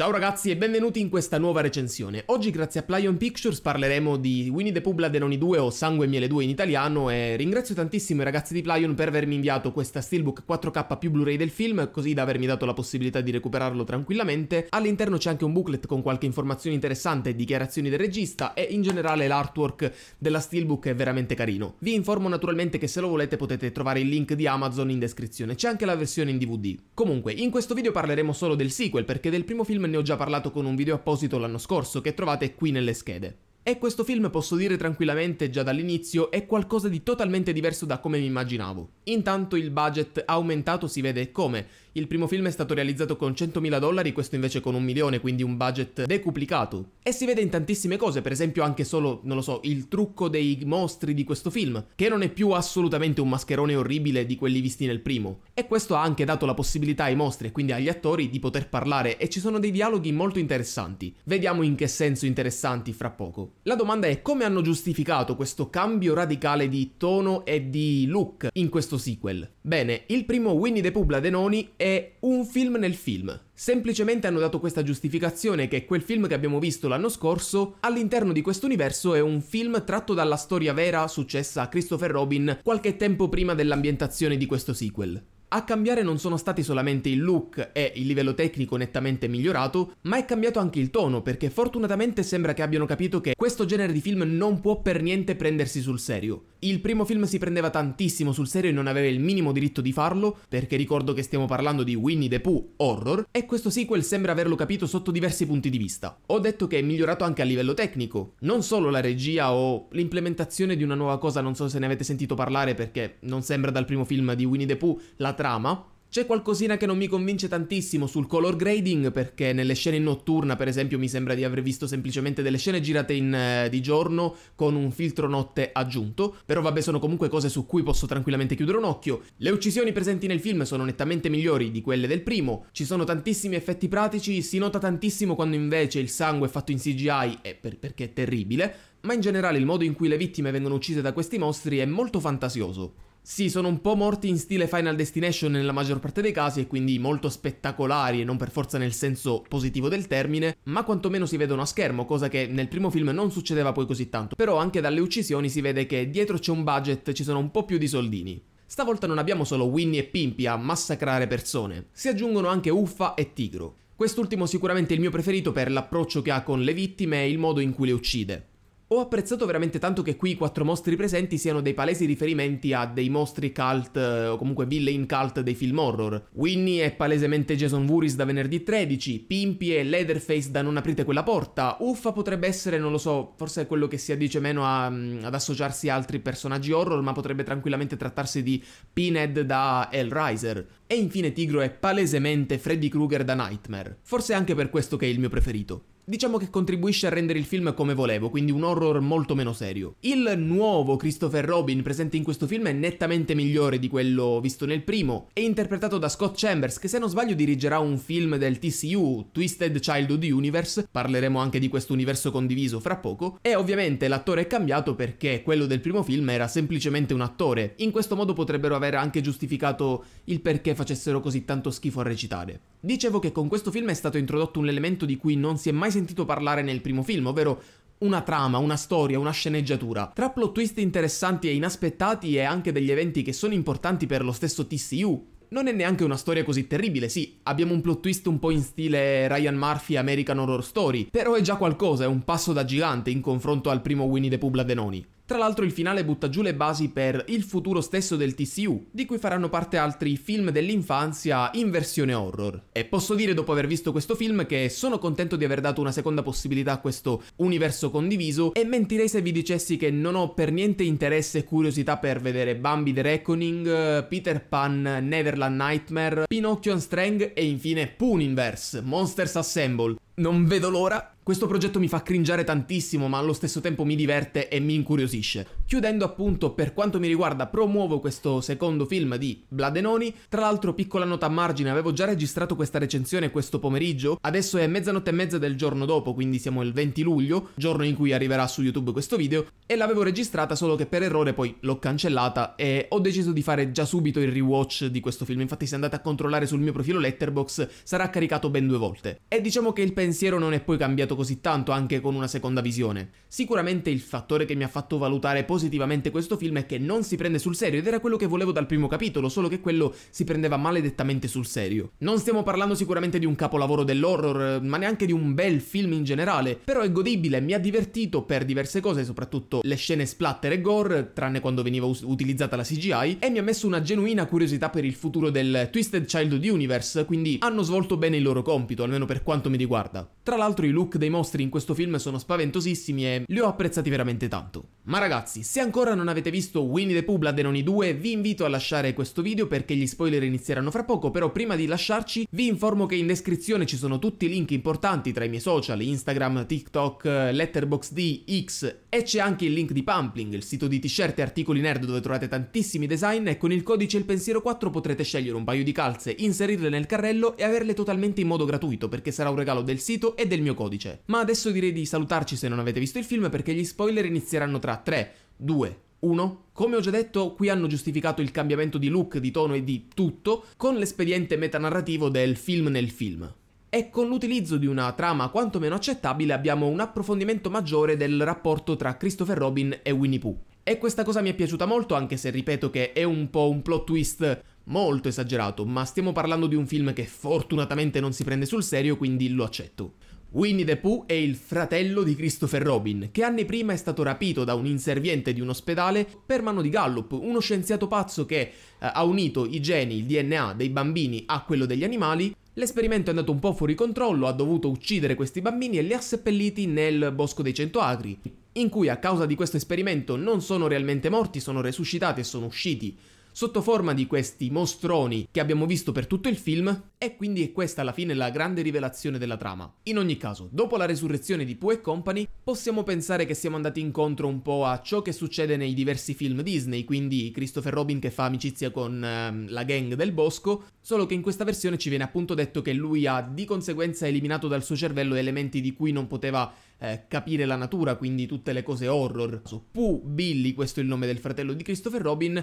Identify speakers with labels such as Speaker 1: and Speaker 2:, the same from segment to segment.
Speaker 1: Ciao ragazzi e benvenuti in questa nuova recensione. Oggi grazie a Plyon Pictures parleremo di Winnie the Pooh Denoni 2 o Sangue e Miele 2 in italiano e ringrazio tantissimo i ragazzi di Plyon per avermi inviato questa steelbook 4K più Blu-ray del film, così da avermi dato la possibilità di recuperarlo tranquillamente. All'interno c'è anche un booklet con qualche informazione interessante, dichiarazioni del regista e in generale l'artwork della steelbook è veramente carino. Vi informo naturalmente che se lo volete potete trovare il link di Amazon in descrizione, c'è anche la versione in DVD. Comunque, in questo video parleremo solo del sequel perché del primo film ne ho già parlato con un video apposito l'anno scorso che trovate qui nelle schede. E questo film posso dire tranquillamente già dall'inizio è qualcosa di totalmente diverso da come mi immaginavo. Intanto il budget aumentato si vede come. Il primo film è stato realizzato con 100.000 dollari, questo invece con un milione, quindi un budget decuplicato. E si vede in tantissime cose, per esempio anche solo, non lo so, il trucco dei mostri di questo film, che non è più assolutamente un mascherone orribile di quelli visti nel primo. E questo ha anche dato la possibilità ai mostri e quindi agli attori di poter parlare e ci sono dei dialoghi molto interessanti. Vediamo in che senso interessanti fra poco. La domanda è come hanno giustificato questo cambio radicale di tono e di look in questo sequel? Bene, il primo Winnie the Pooh Denoni è un film nel film. Semplicemente hanno dato questa giustificazione che quel film che abbiamo visto l'anno scorso all'interno di questo universo è un film tratto dalla storia vera successa a Christopher Robin qualche tempo prima dell'ambientazione di questo sequel. A cambiare non sono stati solamente il look e il livello tecnico nettamente migliorato, ma è cambiato anche il tono, perché fortunatamente sembra che abbiano capito che questo genere di film non può per niente prendersi sul serio. Il primo film si prendeva tantissimo sul serio e non aveva il minimo diritto di farlo, perché ricordo che stiamo parlando di Winnie the Pooh horror, e questo sequel sembra averlo capito sotto diversi punti di vista. Ho detto che è migliorato anche a livello tecnico, non solo la regia o l'implementazione di una nuova cosa, non so se ne avete sentito parlare perché non sembra dal primo film di Winnie the Pooh la trama. C'è qualcosina che non mi convince tantissimo sul color grading perché nelle scene in notturna per esempio mi sembra di aver visto semplicemente delle scene girate in, eh, di giorno con un filtro notte aggiunto, però vabbè sono comunque cose su cui posso tranquillamente chiudere un occhio. Le uccisioni presenti nel film sono nettamente migliori di quelle del primo, ci sono tantissimi effetti pratici, si nota tantissimo quando invece il sangue è fatto in CGI e per, perché è terribile, ma in generale il modo in cui le vittime vengono uccise da questi mostri è molto fantasioso. Sì, sono un po' morti in stile Final Destination nella maggior parte dei casi e quindi molto spettacolari e non per forza nel senso positivo del termine, ma quantomeno si vedono a schermo, cosa che nel primo film non succedeva poi così tanto. Però anche dalle uccisioni si vede che dietro c'è un budget, ci sono un po' più di soldini. Stavolta non abbiamo solo Winnie e Pimpy a massacrare persone, si aggiungono anche Uffa e Tigro. Quest'ultimo sicuramente è il mio preferito per l'approccio che ha con le vittime e il modo in cui le uccide. Ho apprezzato veramente tanto che qui i quattro mostri presenti siano dei palesi riferimenti a dei mostri cult eh, o comunque villain cult dei film horror. Winnie è palesemente Jason Wuris da venerdì 13, Pimpy è Leatherface da Non aprite quella porta, Uffa potrebbe essere, non lo so, forse è quello che si addice meno a, mm, ad associarsi a altri personaggi horror, ma potrebbe tranquillamente trattarsi di Pinhead da Hellraiser. E infine Tigro è palesemente Freddy Krueger da Nightmare, forse è anche per questo che è il mio preferito diciamo che contribuisce a rendere il film come volevo, quindi un horror molto meno serio. Il nuovo Christopher Robin presente in questo film è nettamente migliore di quello visto nel primo, è interpretato da Scott Chambers che se non sbaglio dirigerà un film del TCU, Twisted Childhood Universe, parleremo anche di questo universo condiviso fra poco, e ovviamente l'attore è cambiato perché quello del primo film era semplicemente un attore, in questo modo potrebbero aver anche giustificato il perché facessero così tanto schifo a recitare. Dicevo che con questo film è stato introdotto un elemento di cui non si è mai sentito sentito parlare nel primo film, ovvero una trama, una storia, una sceneggiatura. Tra plot twist interessanti e inaspettati e anche degli eventi che sono importanti per lo stesso TCU. Non è neanche una storia così terribile, sì, abbiamo un plot twist un po' in stile Ryan Murphy American Horror Story, però è già qualcosa, è un passo da gigante in confronto al primo Winnie the Pooh Bladenoni. Tra l'altro il finale butta giù le basi per il futuro stesso del TCU, di cui faranno parte altri film dell'infanzia in versione horror. E posso dire dopo aver visto questo film che sono contento di aver dato una seconda possibilità a questo universo condiviso e mentirei se vi dicessi che non ho per niente interesse e curiosità per vedere Bambi The Reckoning, Peter Pan, Neverland Nightmare, Pinocchio and Strang e infine Pooniverse, Monsters Assemble. Non vedo l'ora. Questo progetto mi fa cringiare tantissimo, ma allo stesso tempo mi diverte e mi incuriosisce. Chiudendo appunto, per quanto mi riguarda, promuovo questo secondo film di Bladenoni. Tra l'altro, piccola nota a margine, avevo già registrato questa recensione questo pomeriggio. Adesso è mezzanotte e mezza del giorno dopo, quindi siamo il 20 luglio, giorno in cui arriverà su YouTube questo video, e l'avevo registrata solo che per errore poi l'ho cancellata e ho deciso di fare già subito il rewatch di questo film. Infatti, se andate a controllare sul mio profilo Letterbox sarà caricato ben due volte. E diciamo che il pensiero pensiero non è poi cambiato così tanto anche con una seconda visione. Sicuramente il fattore che mi ha fatto valutare positivamente questo film è che non si prende sul serio ed era quello che volevo dal primo capitolo, solo che quello si prendeva maledettamente sul serio. Non stiamo parlando sicuramente di un capolavoro dell'horror, ma neanche di un bel film in generale, però è godibile, mi ha divertito per diverse cose, soprattutto le scene splatter e gore, tranne quando veniva us- utilizzata la CGI, e mi ha messo una genuina curiosità per il futuro del Twisted Child Universe, quindi hanno svolto bene il loro compito, almeno per quanto mi riguarda puntata. Tra l'altro i look dei mostri in questo film sono spaventosissimi e li ho apprezzati veramente tanto. Ma ragazzi, se ancora non avete visto Winnie the Pooh Blood and Oni 2, vi invito a lasciare questo video perché gli spoiler inizieranno fra poco, però prima di lasciarci vi informo che in descrizione ci sono tutti i link importanti tra i miei social, Instagram, TikTok, Letterboxd, X e c'è anche il link di Pumpling, il sito di t-shirt e articoli nerd dove trovate tantissimi design e con il codice il pensiero 4 potrete scegliere un paio di calze, inserirle nel carrello e averle totalmente in modo gratuito perché sarà un regalo del sito sito e del mio codice. Ma adesso direi di salutarci se non avete visto il film perché gli spoiler inizieranno tra 3, 2, 1. Come ho già detto, qui hanno giustificato il cambiamento di look, di tono e di tutto con l'espediente metanarrativo del film nel film. E con l'utilizzo di una trama quantomeno accettabile abbiamo un approfondimento maggiore del rapporto tra Christopher Robin e Winnie Pooh. E questa cosa mi è piaciuta molto, anche se ripeto che è un po' un plot twist molto esagerato, ma stiamo parlando di un film che fortunatamente non si prende sul serio, quindi lo accetto. Winnie the Pooh è il fratello di Christopher Robin, che anni prima è stato rapito da un inserviente di un ospedale per mano di Gallup, uno scienziato pazzo che eh, ha unito i geni, il DNA dei bambini a quello degli animali. L'esperimento è andato un po' fuori controllo, ha dovuto uccidere questi bambini e li ha seppelliti nel bosco dei cento acri, in cui a causa di questo esperimento non sono realmente morti, sono resuscitati e sono usciti sotto forma di questi mostroni che abbiamo visto per tutto il film e quindi è questa alla fine la grande rivelazione della trama. In ogni caso, dopo la resurrezione di Pooh e Company, possiamo pensare che siamo andati incontro un po' a ciò che succede nei diversi film Disney, quindi Christopher Robin che fa amicizia con ehm, la gang del bosco, solo che in questa versione ci viene appunto detto che lui ha di conseguenza eliminato dal suo cervello elementi di cui non poteva eh, capire la natura, quindi tutte le cose horror. Pooh Billy, questo è il nome del fratello di Christopher Robin,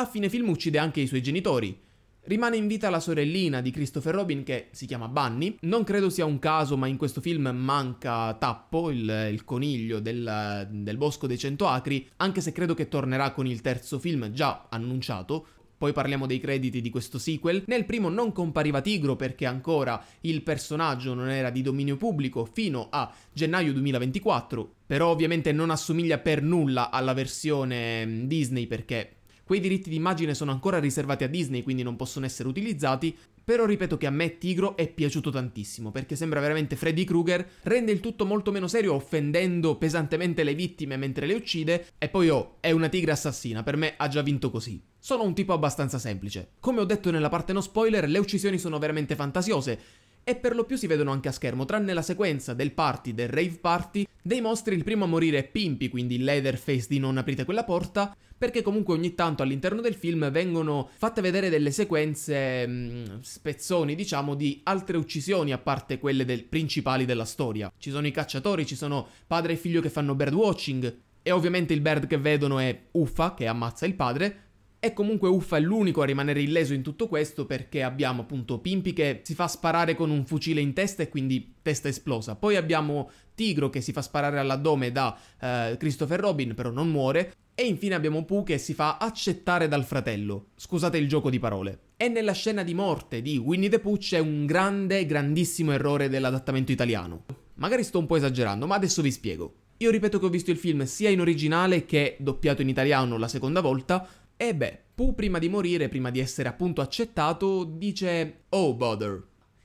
Speaker 1: a fine film uccide anche i suoi genitori. Rimane in vita la sorellina di Christopher Robin che si chiama Bunny. Non credo sia un caso, ma in questo film manca Tappo, il, il coniglio del, del bosco dei cento acri, anche se credo che tornerà con il terzo film già annunciato, poi parliamo dei crediti di questo sequel. Nel primo non compariva Tigro perché ancora il personaggio non era di dominio pubblico fino a gennaio 2024, però ovviamente non assomiglia per nulla alla versione mm, Disney perché Quei diritti di immagine sono ancora riservati a Disney, quindi non possono essere utilizzati, però ripeto che a me Tigro è piaciuto tantissimo, perché sembra veramente Freddy Krueger, rende il tutto molto meno serio offendendo pesantemente le vittime mentre le uccide, e poi oh, è una tigre assassina, per me ha già vinto così. Sono un tipo abbastanza semplice. Come ho detto nella parte no spoiler, le uccisioni sono veramente fantasiose, e per lo più si vedono anche a schermo, tranne la sequenza del party, del rave party, dei mostri il primo a morire è Pimpy, quindi Leatherface di non aprite quella porta, perché comunque ogni tanto all'interno del film vengono fatte vedere delle sequenze mh, mm, spezzoni, diciamo, di altre uccisioni a parte quelle del, principali della storia. Ci sono i cacciatori, ci sono padre e figlio che fanno birdwatching e ovviamente il bird che vedono è Uffa che ammazza il padre, e comunque Uffa è l'unico a rimanere illeso in tutto questo perché abbiamo appunto Pimpi che si fa sparare con un fucile in testa e quindi testa esplosa. Poi abbiamo Tigro che si fa sparare all'addome da eh, Christopher Robin però non muore. E infine abbiamo Pooh che si fa accettare dal fratello. Scusate il gioco di parole. E nella scena di morte di Winnie the Pooh c'è un grande, grandissimo errore dell'adattamento italiano. Magari sto un po' esagerando, ma adesso vi spiego. Io ripeto che ho visto il film sia in originale che doppiato in italiano la seconda volta, e beh, Pooh prima di morire, prima di essere appunto accettato, dice Oh bother,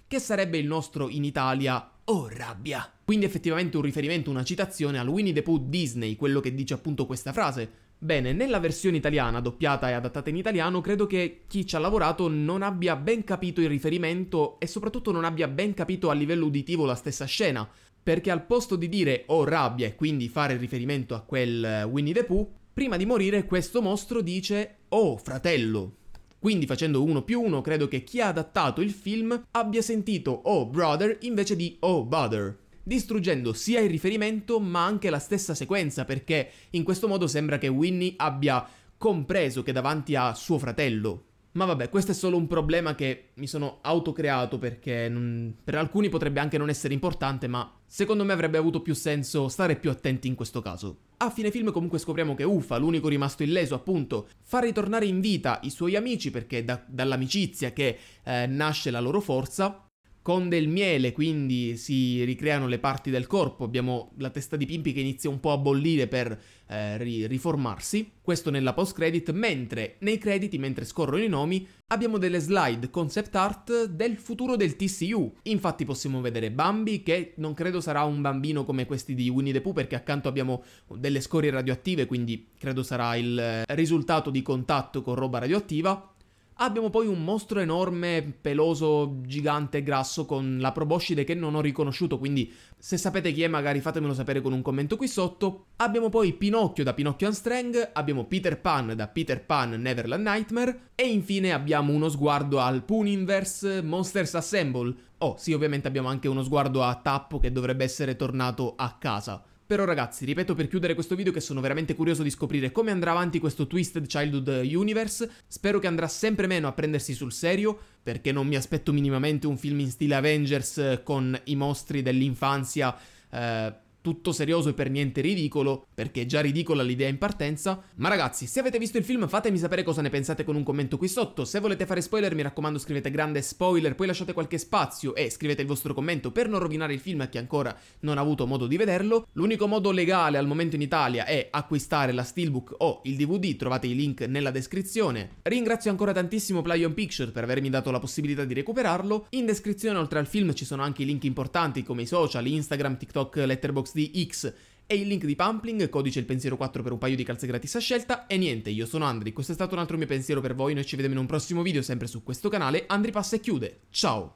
Speaker 1: che sarebbe il nostro in Italia Oh rabbia! Quindi effettivamente un riferimento, una citazione al Winnie the Pooh Disney, quello che dice appunto questa frase. Bene, nella versione italiana, doppiata e adattata in italiano, credo che chi ci ha lavorato non abbia ben capito il riferimento e soprattutto non abbia ben capito a livello uditivo la stessa scena, perché al posto di dire oh rabbia e quindi fare riferimento a quel eh, Winnie the Pooh, Prima di morire questo mostro dice Oh fratello. Quindi facendo uno più uno credo che chi ha adattato il film abbia sentito Oh brother invece di Oh bother distruggendo sia il riferimento ma anche la stessa sequenza perché in questo modo sembra che Winnie abbia compreso che davanti a suo fratello ma vabbè, questo è solo un problema che mi sono autocreato perché non... per alcuni potrebbe anche non essere importante, ma secondo me avrebbe avuto più senso stare più attenti in questo caso. A fine film comunque scopriamo che Ufa, l'unico rimasto illeso appunto, fa ritornare in vita i suoi amici perché da... dall'amicizia che eh, nasce la loro forza con del miele, quindi si ricreano le parti del corpo. Abbiamo la testa di Pimpi che inizia un po' a bollire per eh, ri- riformarsi. Questo nella post credit, mentre nei crediti, mentre scorrono i nomi, abbiamo delle slide concept art del futuro del TCU. Infatti possiamo vedere Bambi che non credo sarà un bambino come questi di Winnie the Pooh perché accanto abbiamo delle scorie radioattive, quindi credo sarà il eh, risultato di contatto con roba radioattiva Abbiamo poi un mostro enorme, peloso, gigante, grasso con la proboscide che non ho riconosciuto, quindi se sapete chi è magari fatemelo sapere con un commento qui sotto. Abbiamo poi Pinocchio da Pinocchio Unstrang, abbiamo Peter Pan da Peter Pan Neverland Nightmare e infine abbiamo uno sguardo al Puninverse Monsters Assemble. Oh sì, ovviamente abbiamo anche uno sguardo a Tappo che dovrebbe essere tornato a casa. Però ragazzi, ripeto per chiudere questo video che sono veramente curioso di scoprire come andrà avanti questo Twisted Childhood Universe, spero che andrà sempre meno a prendersi sul serio, perché non mi aspetto minimamente un film in stile Avengers eh, con i mostri dell'infanzia eh, tutto serioso e per niente ridicolo, perché è già ridicola l'idea in partenza. Ma ragazzi, se avete visto il film fatemi sapere cosa ne pensate con un commento qui sotto, se volete fare spoiler mi raccomando scrivete grande spoiler, poi lasciate qualche spazio e scrivete il vostro commento per non rovinare il film a chi ancora non ha avuto modo di vederlo. L'unico modo legale al momento in Italia è acquistare la steelbook o il DVD, trovate i link nella descrizione. Ringrazio ancora tantissimo Playon Picture per avermi dato la possibilità di recuperarlo. In descrizione oltre al film ci sono anche i link importanti come i social, Instagram, TikTok, Letterboxd di X e il link di Pumpling, codice il pensiero 4 per un paio di calze gratis a scelta. E niente, io sono Andri, questo è stato un altro mio pensiero per voi, noi ci vediamo in un prossimo video sempre su questo canale. Andri passa e chiude, ciao!